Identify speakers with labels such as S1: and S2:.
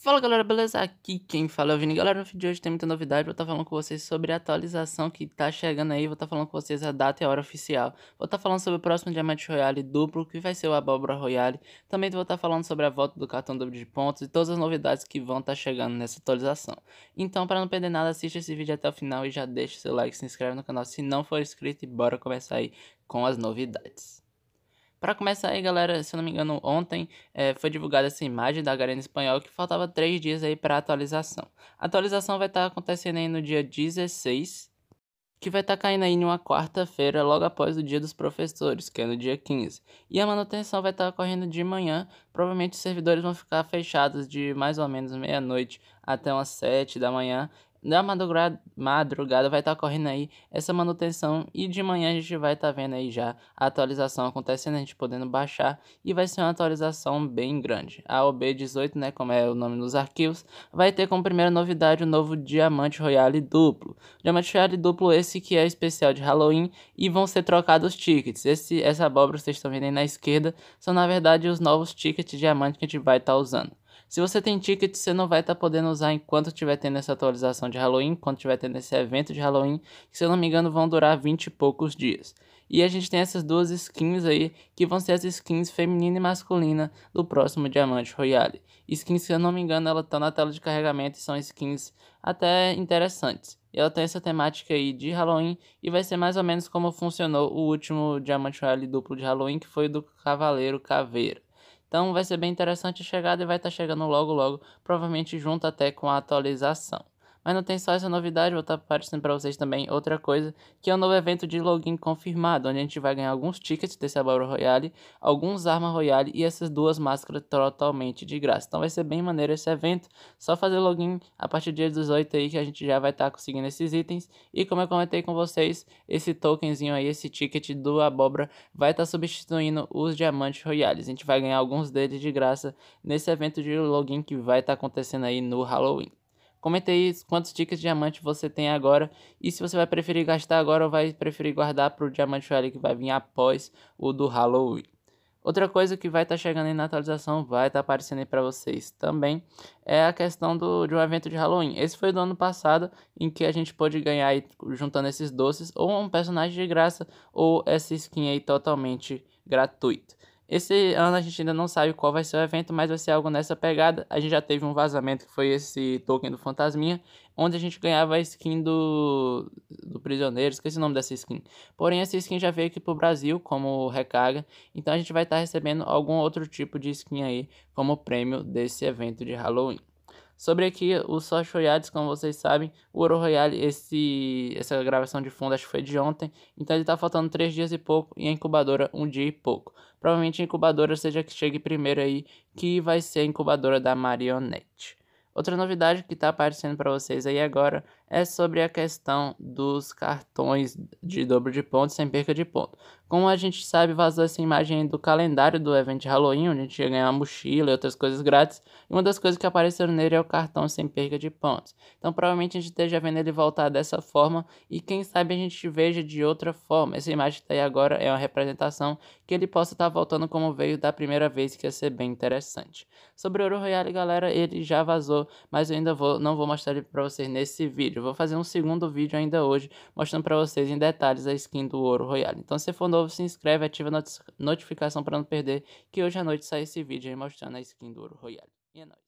S1: Fala galera, beleza? Aqui quem fala é o Vini. Galera, no vídeo de hoje tem muita novidade. Vou estar tá falando com vocês sobre a atualização que está chegando aí. Vou estar tá falando com vocês a data e a hora oficial. Vou estar tá falando sobre o próximo Diamante Royale duplo, que vai ser o Abóbora Royale. Também vou estar tá falando sobre a volta do cartão dobro de pontos e todas as novidades que vão estar tá chegando nessa atualização. Então, para não perder nada, assista esse vídeo até o final e já deixa seu like, se inscreve no canal se não for inscrito e bora começar aí com as novidades. Para começar aí, galera, se eu não me engano, ontem é, foi divulgada essa imagem da Arena Espanhol que faltava 3 dias aí para atualização. A atualização vai estar tá acontecendo aí no dia 16, que vai estar tá caindo aí em uma quarta-feira, logo após o Dia dos Professores, que é no dia 15. E a manutenção vai estar tá ocorrendo de manhã, provavelmente os servidores vão ficar fechados de mais ou menos meia-noite até umas 7 da manhã, na madrugada, vai estar tá correndo aí essa manutenção e de manhã a gente vai estar tá vendo aí já a atualização acontecendo, a gente podendo baixar e vai ser uma atualização bem grande. A OB18, né, como é o nome nos arquivos, vai ter como primeira novidade o novo Diamante Royale duplo. Diamante Royale duplo esse que é especial de Halloween e vão ser trocados os tickets. Esse, essa abóbora que vocês estão vendo aí na esquerda são na verdade os novos tickets diamante que a gente vai estar tá usando. Se você tem ticket, você não vai estar tá podendo usar enquanto tiver tendo essa atualização de Halloween, enquanto tiver tendo esse evento de Halloween, que se eu não me engano vão durar 20 e poucos dias. E a gente tem essas duas skins aí, que vão ser as skins feminina e masculina do próximo Diamante Royale. Skins, se eu não me engano, elas estão na tela de carregamento e são skins até interessantes. Ela tem essa temática aí de Halloween e vai ser mais ou menos como funcionou o último Diamante Royale duplo de Halloween, que foi do Cavaleiro Caveira. Então vai ser bem interessante a chegada e vai estar tá chegando logo logo, provavelmente junto até com a atualização. Mas não tem só essa novidade, vou estar aparecendo para vocês também outra coisa, que é um novo evento de login confirmado, onde a gente vai ganhar alguns tickets desse Battle Royale, alguns armas Royale e essas duas máscaras totalmente de graça. Então vai ser bem maneiro esse evento, só fazer login a partir do dia 18 aí que a gente já vai estar conseguindo esses itens. E como eu comentei com vocês, esse tokenzinho aí, esse ticket do Abóbora vai estar substituindo os diamantes royales. A gente vai ganhar alguns deles de graça nesse evento de login que vai estar acontecendo aí no Halloween comente aí quantos tickets de diamante você tem agora e se você vai preferir gastar agora ou vai preferir guardar para o diamante rally que vai vir após o do Halloween. Outra coisa que vai estar tá chegando aí na atualização, vai estar tá aparecendo aí para vocês também, é a questão do, de um evento de Halloween. Esse foi do ano passado, em que a gente pôde ganhar aí, juntando esses doces, ou um personagem de graça, ou essa skin aí totalmente gratuita. Esse ano a gente ainda não sabe qual vai ser o evento, mas vai ser algo nessa pegada. A gente já teve um vazamento que foi esse token do Fantasminha, onde a gente ganhava a skin do, do Prisioneiro, esqueci o nome dessa skin. Porém, essa skin já veio aqui pro Brasil como recarga, então a gente vai estar tá recebendo algum outro tipo de skin aí como prêmio desse evento de Halloween. Sobre aqui, os sócios royales, como vocês sabem, o Ouro Royale, esse, essa gravação de fundo acho que foi de ontem, então ele tá faltando 3 dias e pouco, e a incubadora um dia e pouco. Provavelmente a incubadora seja que chegue primeiro aí, que vai ser a incubadora da Marionette. Outra novidade que tá aparecendo para vocês aí agora é sobre a questão dos cartões de dobro de ponto sem perca de ponto. Como a gente sabe, vazou essa imagem do calendário do evento de Halloween, onde a gente ia ganhar uma mochila e outras coisas grátis. E uma das coisas que apareceram nele é o cartão sem perca de pontos. Então provavelmente a gente esteja vendo ele voltar dessa forma e quem sabe a gente veja de outra forma. Essa imagem que está aí agora é uma representação que ele possa estar tá voltando como veio da primeira vez, que ia ser bem interessante. Sobre o Ouro Royale, galera, ele já vazou, mas eu ainda vou, não vou mostrar ele para vocês nesse vídeo vídeo. Eu vou fazer um segundo vídeo ainda hoje, mostrando para vocês em detalhes a skin do Ouro Royale. Então se for novo, se inscreve, ativa a notificação para não perder, que hoje à noite sai esse vídeo aí mostrando a skin do Ouro Royale. E é nóis.